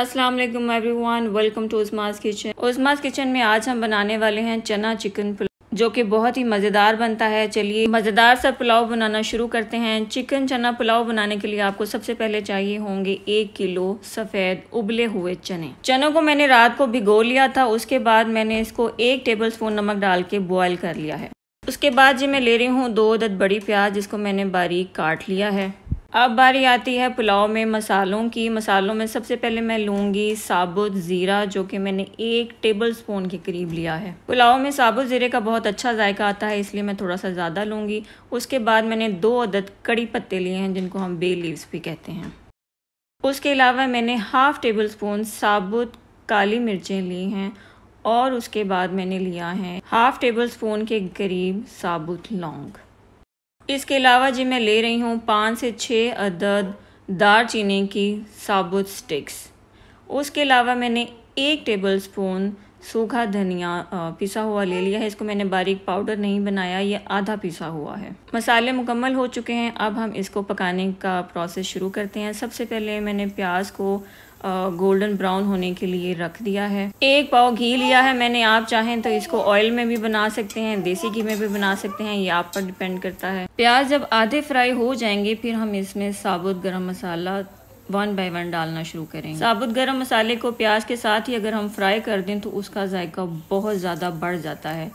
अस्सलाम वालेकुम everyone welcome to Usma's kitchen Usma's kitchen में आज हम बनाने वाले हैं चना चिकन पुलाव जो कि बहुत ही मज़ेदार बनता है चलिए मज़ेदार सा पुलाव बनाना शुरू करते हैं चिकन चना पुलाव बनाने के लिए आपको सबसे पहले चाहिए होंगे एक किलो सफ़ेद उबले हुए चने चनों को मैंने रात को भिगो लिया था उसके बाद मैंने इसको एक टेबल स्पून नमक डाल के बॉयल कर लिया है उसके बाद जी मैं ले रही हूँ दो अदद बड़ी प्याज जिसको मैंने बारीक काट लिया है अब बारी आती है पुलाव में मसालों की मसालों में सबसे पहले मैं लूँगी साबुत ज़ीरा जो कि मैंने एक टेबल स्पून के करीब लिया है पुलाव में साबुत ज़ीरे का बहुत अच्छा जायका आता है इसलिए मैं थोड़ा सा ज़्यादा लूंगी उसके बाद मैंने दो अदद कड़ी पत्ते लिए हैं जिनको हम बे लीव्स भी कहते हैं उसके अलावा मैंने हाफ़ टेबल स्पून साबुत काली मिर्चें ली हैं और उसके बाद मैंने लिया है हाफ़ टेबल स्पून के करीब साबुत लौंग इसके अलावा जी मैं ले रही हूँ पाँच से छः अदद दार चीनी की साबुत स्टिक्स उसके अलावा मैंने एक टेबल स्पून सूखा धनिया पिसा हुआ ले लिया है इसको मैंने बारीक पाउडर नहीं बनाया ये आधा पिसा हुआ है मसाले मुकम्मल हो चुके हैं अब हम इसको पकाने का प्रोसेस शुरू करते हैं सबसे पहले मैंने प्याज को गोल्डन ब्राउन होने के लिए रख दिया है एक पाव घी लिया है मैंने आप चाहें तो इसको ऑयल में भी बना सकते हैं देसी घी में भी बना सकते हैं ये आप पर डिपेंड करता है प्याज जब आधे फ्राई हो जाएंगे फिर हम इसमें साबुत गरम मसाला वन बाय वन डालना शुरू करेंगे साबुत गरम मसाले को प्याज के साथ ही अगर हम फ्राई कर दें तो उसका जायका बहुत ज़्यादा बढ़ जाता है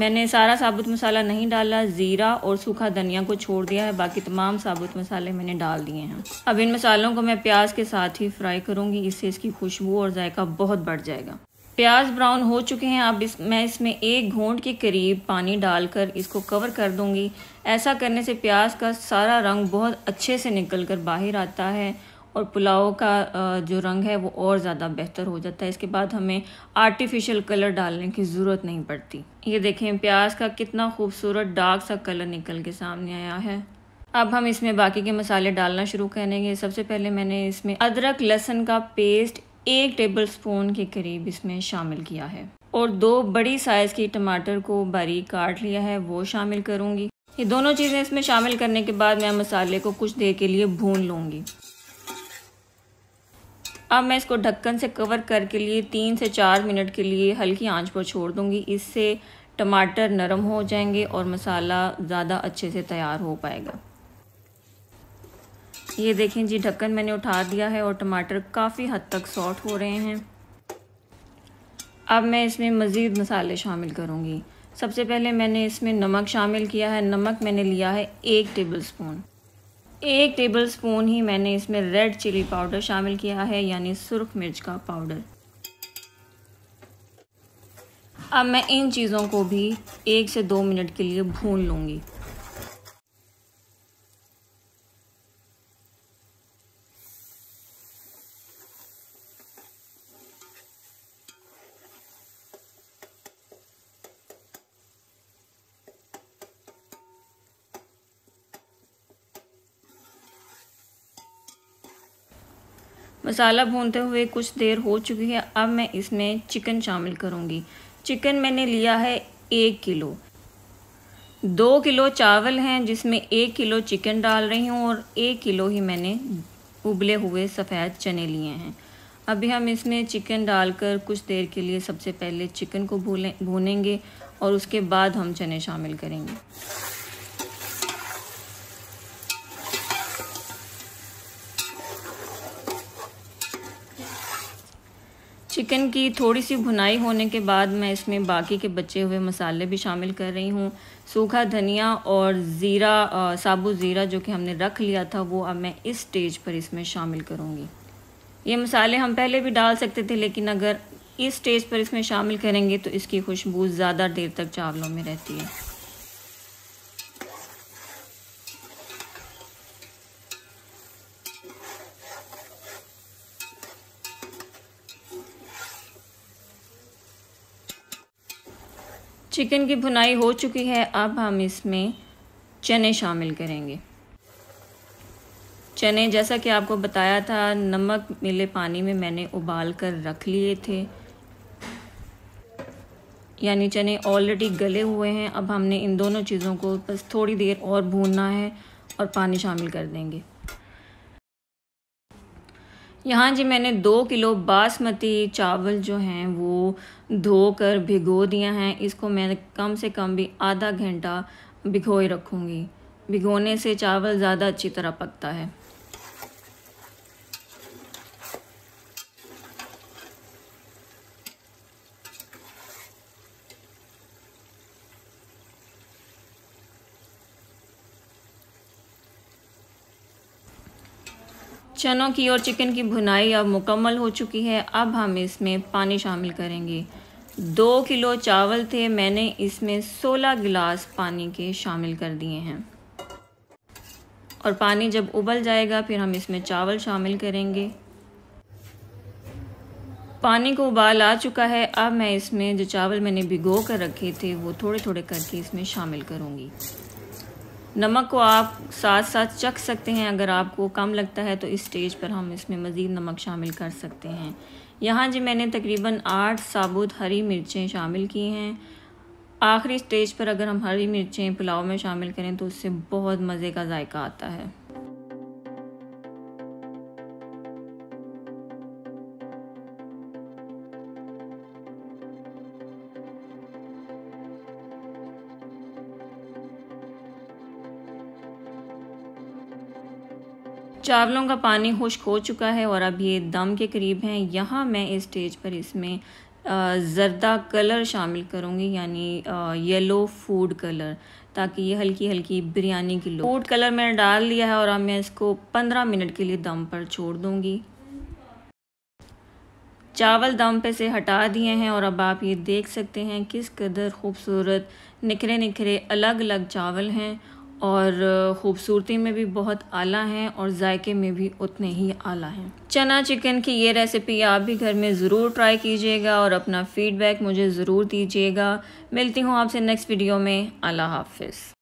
मैंने सारा साबुत मसाला नहीं डाला ज़ीरा और सूखा धनिया को छोड़ दिया है बाकी तमाम साबुत मसाले मैंने डाल दिए हैं अब इन मसालों को मैं प्याज के साथ ही फ्राई करूंगी इससे इसकी खुशबू और जायका बहुत बढ़ जाएगा प्याज ब्राउन हो चुके हैं अब इस मैं इसमें एक घोंट के करीब पानी डालकर इसको कवर कर दूंगी ऐसा करने से प्याज का सारा रंग बहुत अच्छे से निकल कर बाहर आता है और पुलाव का जो रंग है वो और ज़्यादा बेहतर हो जाता है इसके बाद हमें आर्टिफिशियल कलर डालने की ज़रूरत नहीं पड़ती ये देखें प्याज का कितना खूबसूरत डार्क सा कलर निकल के सामने आया है अब हम इसमें बाकी के मसाले डालना शुरू करेंगे सबसे पहले मैंने इसमें अदरक लहसन का पेस्ट एक टेबल स्पून के करीब इसमें शामिल किया है और दो बड़ी साइज़ की टमाटर को बारीक काट लिया है वो शामिल करूँगी ये दोनों चीज़ें इसमें शामिल करने के बाद मैं मसाले को कुछ देर के लिए भून लूँगी अब मैं इसको ढक्कन से कवर करके लिए तीन से चार मिनट के लिए हल्की आंच पर छोड़ दूँगी इससे टमाटर नरम हो जाएंगे और मसाला ज़्यादा अच्छे से तैयार हो पाएगा ये देखें जी ढक्कन मैंने उठा दिया है और टमाटर काफ़ी हद तक सॉफ्ट हो रहे हैं अब मैं इसमें मज़ीद मसाले शामिल करूँगी सबसे पहले मैंने इसमें नमक शामिल किया है नमक मैंने लिया है एक टेबल स्पून एक टेबल स्पून ही मैंने इसमें रेड चिली पाउडर शामिल किया है यानी सुरख मिर्च का पाउडर अब मैं इन चीज़ों को भी एक से दो मिनट के लिए भून लूँगी मसाला भूनते हुए कुछ देर हो चुकी है अब मैं इसमें चिकन शामिल करूँगी चिकन मैंने लिया है एक किलो दो किलो चावल हैं जिसमें एक किलो चिकन डाल रही हूँ और एक किलो ही मैंने उबले हुए सफ़ेद चने लिए हैं अभी हम इसमें चिकन डालकर कुछ देर के लिए सबसे पहले चिकन को भूलें भूनेंगे और उसके बाद हम चने शामिल करेंगे चिकन की थोड़ी सी भुनाई होने के बाद मैं इसमें बाकी के बचे हुए मसाले भी शामिल कर रही हूँ सूखा धनिया और ज़ीरा साबुत ज़ीरा जो कि हमने रख लिया था वो अब मैं इस स्टेज पर इसमें शामिल करूँगी ये मसाले हम पहले भी डाल सकते थे लेकिन अगर इस स्टेज पर इसमें शामिल करेंगे तो इसकी खुशबू ज़्यादा देर तक चावलों में रहती है चिकन की भुनाई हो चुकी है अब हम इसमें चने शामिल करेंगे चने जैसा कि आपको बताया था नमक मिले पानी में मैंने उबाल कर रख लिए थे यानी चने ऑलरेडी गले हुए हैं अब हमने इन दोनों चीज़ों को बस थोड़ी देर और भूनना है और पानी शामिल कर देंगे यहाँ जी मैंने दो किलो बासमती चावल जो हैं वो धोकर भिगो दिया है इसको मैं कम से कम भी आधा घंटा भिगोए रखूँगी भिगोने से चावल ज़्यादा अच्छी तरह पकता है चनों की और चिकन की भुनाई अब मुकम्मल हो चुकी है अब हम इसमें पानी शामिल करेंगे दो किलो चावल थे मैंने इसमें सोलह गिलास पानी के शामिल कर दिए हैं और पानी जब उबल जाएगा फिर हम इसमें चावल शामिल करेंगे पानी को उबाल आ चुका है अब मैं इसमें जो चावल मैंने भिगो कर रखे थे वो थोड़े थोड़े करके इसमें शामिल करूँगी नमक को आप साथ साथ चख सकते हैं अगर आपको कम लगता है तो इस स्टेज पर हम इसमें मज़ीद नमक शामिल कर सकते हैं यहाँ जी मैंने तकरीबन आठ साबुत हरी मिर्चें शामिल की हैं आखिरी स्टेज पर अगर हम हरी मिर्चें पुलाव में शामिल करें तो उससे बहुत मज़े का जायका आता है चावलों का पानी खुश्क हो चुका है और अब ये दम के करीब हैं यहाँ मैं इस स्टेज पर इसमें जर्दा कलर शामिल करूँगी यानी येलो फूड कलर ताकि ये हल्की हल्की बिरयानी की लो फूड कलर मैंने डाल दिया है और अब मैं इसको पंद्रह मिनट के लिए दम पर छोड़ दूँगी चावल दम पे से हटा दिए हैं और अब आप ये देख सकते हैं किस कदर खूबसूरत निखरे निखरे अलग अलग चावल हैं और ख़ूबसूरती में भी बहुत आला हैं और जायके में भी उतने ही आला हैं चना चिकन की ये रेसिपी आप भी घर में ज़रूर ट्राई कीजिएगा और अपना फ़ीडबैक मुझे ज़रूर दीजिएगा मिलती हूँ आपसे नेक्स्ट वीडियो में अल्लाह हाफिज़